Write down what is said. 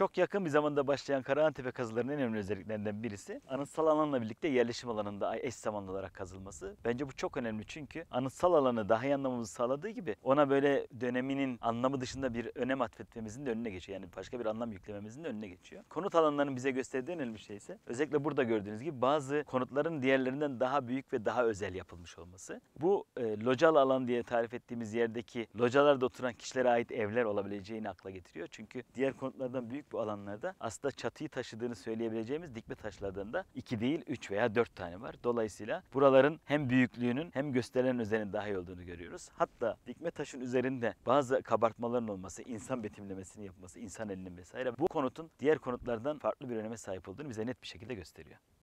Çok yakın bir zamanda başlayan Karahantepe kazılarının en önemli özelliklerinden birisi anıtsal alanla birlikte yerleşim alanında eş zamanlı olarak kazılması. Bence bu çok önemli çünkü anıtsal alanı daha iyi anlamamızı sağladığı gibi ona böyle döneminin anlamı dışında bir önem atfetmemizin de önüne geçiyor. Yani başka bir anlam yüklememizin de önüne geçiyor. Konut alanlarının bize gösterdiği önemli şey ise özellikle burada gördüğünüz gibi bazı konutların diğerlerinden daha büyük ve daha özel yapılmış olması. Bu e, local alan diye tarif ettiğimiz yerdeki localarda oturan kişilere ait evler olabileceğini akla getiriyor. Çünkü diğer konutlardan büyük bu alanlarda aslında çatıyı taşıdığını söyleyebileceğimiz dikme taşlarında 2 değil 3 veya 4 tane var. Dolayısıyla buraların hem büyüklüğünün hem gösterilen özelliğinin daha iyi olduğunu görüyoruz. Hatta dikme taşın üzerinde bazı kabartmaların olması, insan betimlemesini yapması, insan elinin vesaire bu konutun diğer konutlardan farklı bir öneme sahip olduğunu bize net bir şekilde gösteriyor.